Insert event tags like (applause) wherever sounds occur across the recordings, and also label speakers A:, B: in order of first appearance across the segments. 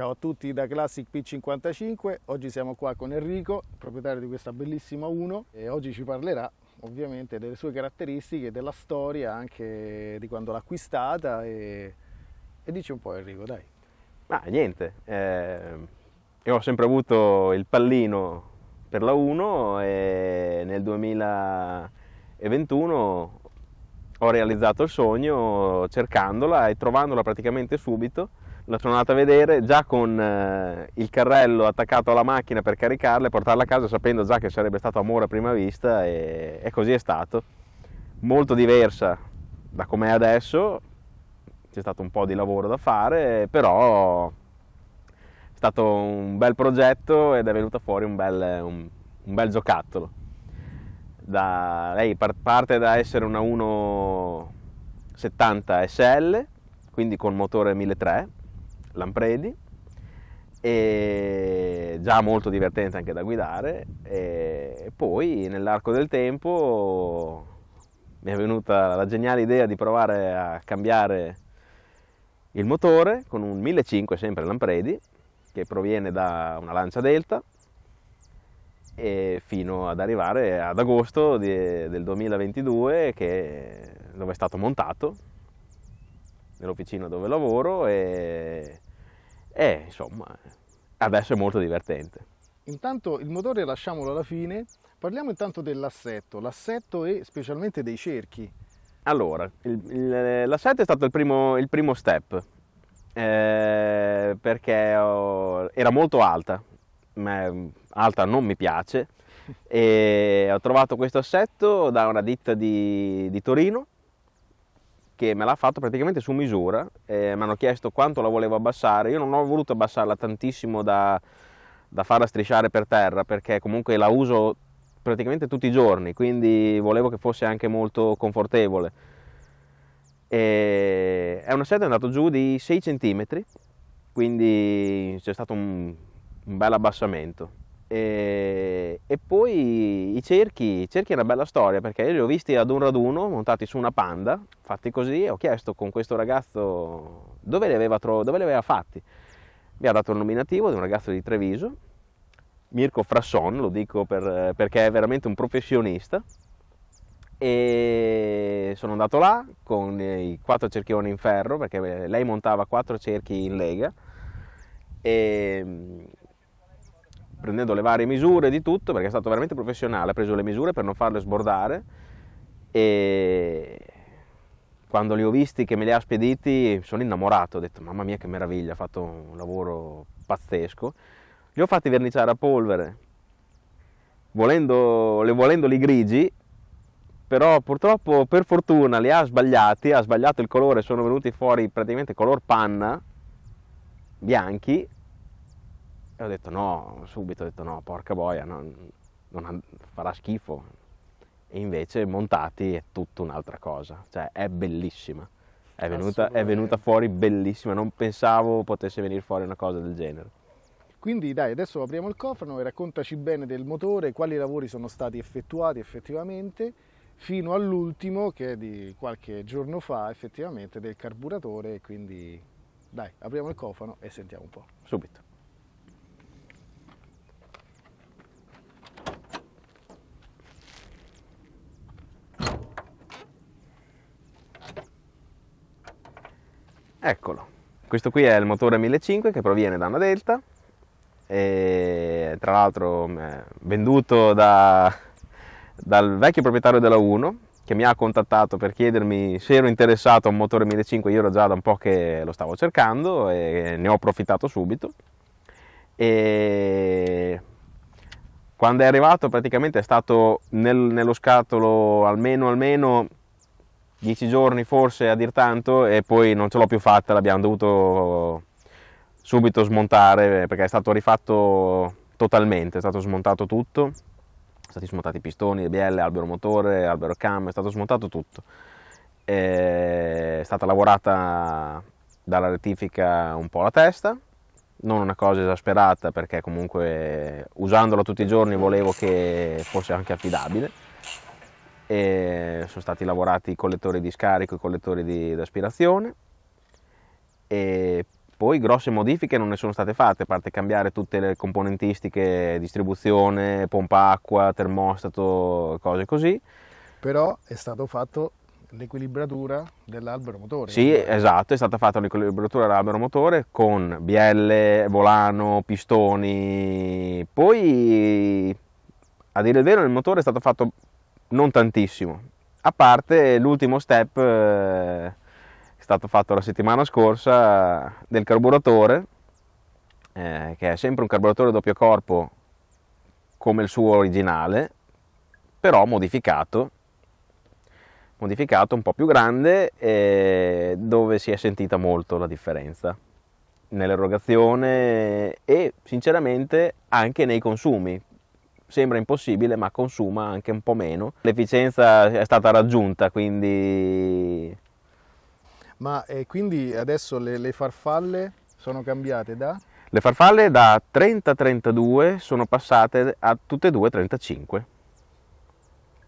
A: Ciao a tutti da Classic P55, oggi siamo qua con Enrico, proprietario di questa bellissima 1 e oggi ci parlerà ovviamente delle sue caratteristiche, della storia anche di quando l'ha acquistata e, e, dici un po' Enrico dai.
B: Ma niente, eh, io ho sempre avuto il pallino per la 1 e nel 2021 ho realizzato il sogno cercandola e trovandola praticamente subito la sono andata a vedere già con eh, il carrello attaccato alla macchina per caricarla e portarla a casa sapendo già che sarebbe stato amore a prima vista e, e così è stato. Molto diversa da com'è adesso, c'è stato un po' di lavoro da fare, però è stato un bel progetto ed è venuto fuori un bel, un, un bel giocattolo. Da, lei parte da essere una 170 SL, quindi con motore 1300 Lampredi e già molto divertente anche da guidare e poi nell'arco del tempo mi è venuta la geniale idea di provare a cambiare il motore con un 1500 sempre Lampredi che proviene da una lancia delta e fino ad arrivare ad agosto di, del 2022 che, dove è stato montato nell'officina dove lavoro e e eh, insomma adesso è molto divertente.
A: Intanto il motore lasciamolo alla fine, parliamo intanto dell'assetto, l'assetto e specialmente dei cerchi.
B: Allora, il, il, l'assetto è stato il primo, il primo step, eh, perché ho, era molto alta, ma alta non mi piace, (laughs) e ho trovato questo assetto da una ditta di, di Torino, che me l'ha fatto praticamente su misura, eh, mi hanno chiesto quanto la volevo abbassare, io non ho voluto abbassarla tantissimo da, da farla strisciare per terra perché comunque la uso praticamente tutti i giorni, quindi volevo che fosse anche molto confortevole. E è una seta andata giù di 6 cm, quindi c'è stato un, un bel abbassamento. E, e, poi i cerchi, i cerchi è una bella storia perché io li ho visti ad un raduno montati su una panda, fatti così, e ho chiesto con questo ragazzo dove li aveva, tro- dove li aveva fatti. Mi ha dato il nominativo di un ragazzo di Treviso, Mirko Frasson, lo dico per, perché è veramente un professionista, e sono andato là con i quattro cerchioni in ferro perché lei montava quattro cerchi in lega e prendendo le varie misure di tutto, perché è stato veramente professionale, ha preso le misure per non farle sbordare e quando li ho visti che me li ha spediti sono innamorato, ho detto mamma mia che meraviglia, ha fatto un lavoro pazzesco. Li ho fatti verniciare a polvere, volendo, volendoli grigi, però purtroppo per fortuna li ha sbagliati, ha sbagliato il colore, sono venuti fuori praticamente color panna, bianchi, e ho detto no, subito ho detto no, porca boia, non, non farà schifo. E invece montati è tutta un'altra cosa, cioè è bellissima. È venuta, è venuta, fuori bellissima, non pensavo potesse venire fuori una cosa del genere.
A: Quindi dai, adesso apriamo il cofano e raccontaci bene del motore, quali lavori sono stati effettuati effettivamente, fino all'ultimo che è di qualche giorno fa effettivamente del carburatore, quindi dai, apriamo il cofano e sentiamo un po'.
B: Subito. Eccolo, questo qui è il motore 1500 che proviene da una Delta, e, tra l'altro mm, venduto da, dal vecchio proprietario della 1 che mi ha contattato per chiedermi se ero interessato a un motore 1500, io ero già da un po' che lo stavo cercando e ne ho approfittato subito. E quando è arrivato praticamente è stato nel, nello scatolo almeno almeno dieci giorni forse a dir tanto e poi non ce l'ho più fatta, l'abbiamo dovuto subito smontare perché è stato rifatto totalmente, è stato smontato tutto, sono stati smontati i pistoni, le BL, albero motore, albero cam, è stato smontato tutto. È stata lavorata dalla rettifica un po' la testa, non una cosa esasperata perché comunque usandola tutti i giorni volevo che fosse anche affidabile e sono stati lavorati i collettori di scarico, i collettori di, aspirazione e poi grosse modifiche non ne sono state fatte, a parte cambiare tutte le componentistiche, distribuzione, pompa acqua, termostato, cose così.
A: Però è stato fatto l'equilibratura dell'albero motore. Sì,
B: esatto, è stata fatta l'equilibratura dell'albero motore con bielle, volano, pistoni. Poi, a dire il vero, il motore è stato fatto non tantissimo, a parte l'ultimo step eh, è stato fatto la settimana scorsa del carburatore, eh, che è sempre un carburatore doppio corpo come il suo originale, però modificato, modificato un po' più grande e eh, dove si è sentita molto la differenza nell'erogazione e sinceramente anche nei consumi sembra impossibile ma consuma anche un po' meno. L'efficienza è stata raggiunta quindi...
A: Ma eh, quindi adesso le, le farfalle sono cambiate da?
B: Le farfalle da 30-32 sono passate a tutte e due 35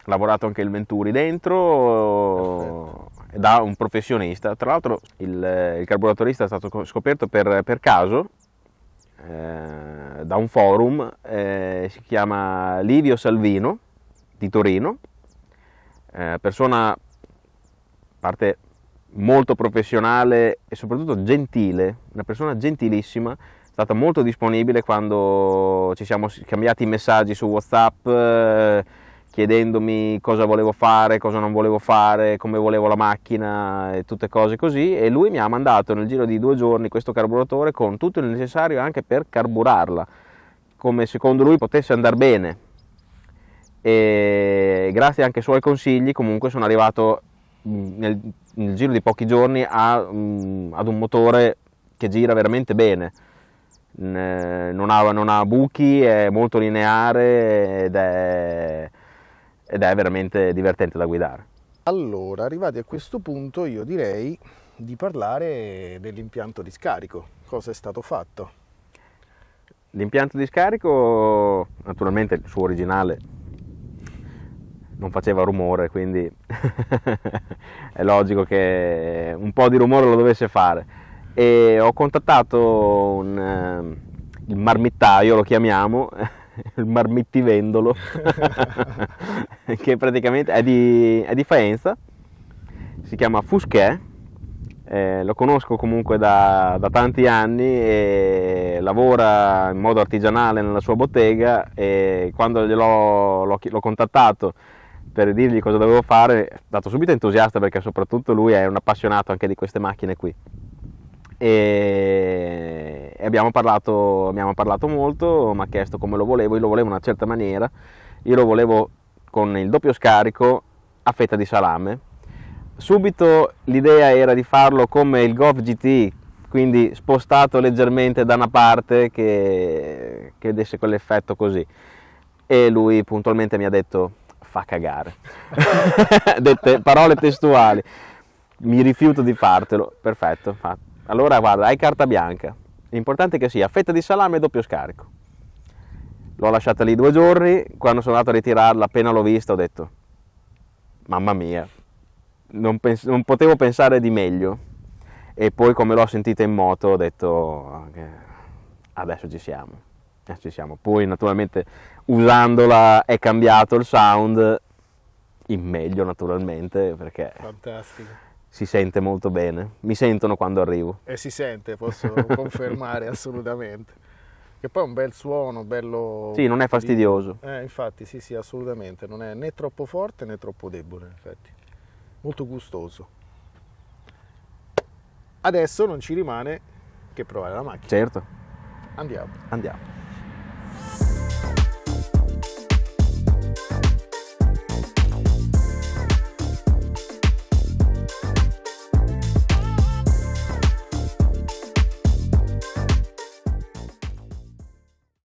B: lavorato anche il Venturi dentro Perfetto. da un professionista. Tra l'altro il, il, carburatorista è stato scoperto per, per caso. Eh, da un forum, eh, si chiama Livio Salvino di Torino, eh, persona parte molto professionale e soprattutto gentile, una persona gentilissima, è stata molto disponibile quando ci siamo scambiati i messaggi su WhatsApp. Eh, chiedendomi cosa volevo fare, cosa non volevo fare, come volevo la macchina e tutte cose così e lui mi ha mandato nel giro di due giorni questo carburatore con tutto il necessario anche per carburarla, come secondo lui potesse andare bene e grazie anche ai suoi consigli comunque sono arrivato mm, nel, nel giro di pochi giorni a, mm, ad un motore che gira veramente bene. Non ha, non ha buchi, è molto lineare ed è, ed è veramente divertente da guidare.
A: Allora, arrivati a questo punto io direi di parlare dell'impianto di scarico, cosa è stato fatto.
B: L'impianto di scarico, naturalmente il suo originale non faceva rumore, quindi (laughs) è logico che un po' di rumore lo dovesse fare. E ho contattato un, ehm, il marmittaio, lo chiamiamo, (laughs) il marmittivendolo, (laughs) che praticamente è di, è di, Faenza, si chiama Fuschè, eh, lo conosco comunque da, da, tanti anni e lavora in modo artigianale nella sua bottega e quando l'ho, l'ho, l'ho contattato per dirgli cosa dovevo fare, è stato subito entusiasta perché soprattutto lui è un appassionato anche di queste macchine qui e, abbiamo parlato, abbiamo parlato molto, mi ha chiesto come lo volevo, io lo volevo in una certa maniera, io lo volevo con il doppio scarico a fetta di salame. Subito l'idea era di farlo come il Golf GT, quindi spostato leggermente da una parte che, che desse quell'effetto così. E lui puntualmente mi ha detto fa cagare, (laughs) (laughs) dette parole testuali, mi rifiuto di fartelo, perfetto, fatto allora guarda, hai carta bianca. L'importante è che sia fetta di salame e doppio scarico. L'ho lasciata lì due giorni, quando sono andato a ritirarla, appena l'ho vista ho detto, mamma mia, non, pens- non potevo pensare di meglio. E poi come l'ho sentita in moto ho detto, adesso ci siamo. Eh, ci siamo. Poi naturalmente usandola è cambiato il sound in meglio naturalmente perché Fantastico si sente molto bene, mi sentono quando arrivo.
A: E si sente, posso (laughs) confermare assolutamente. Che poi è un bel suono, bello... Sì, non è fastidioso. Eh, infatti, sì, sì, assolutamente, non è né troppo forte né troppo debole, in effetti. Molto gustoso. Adesso non ci rimane che provare la macchina. Certo. Andiamo.
B: Andiamo.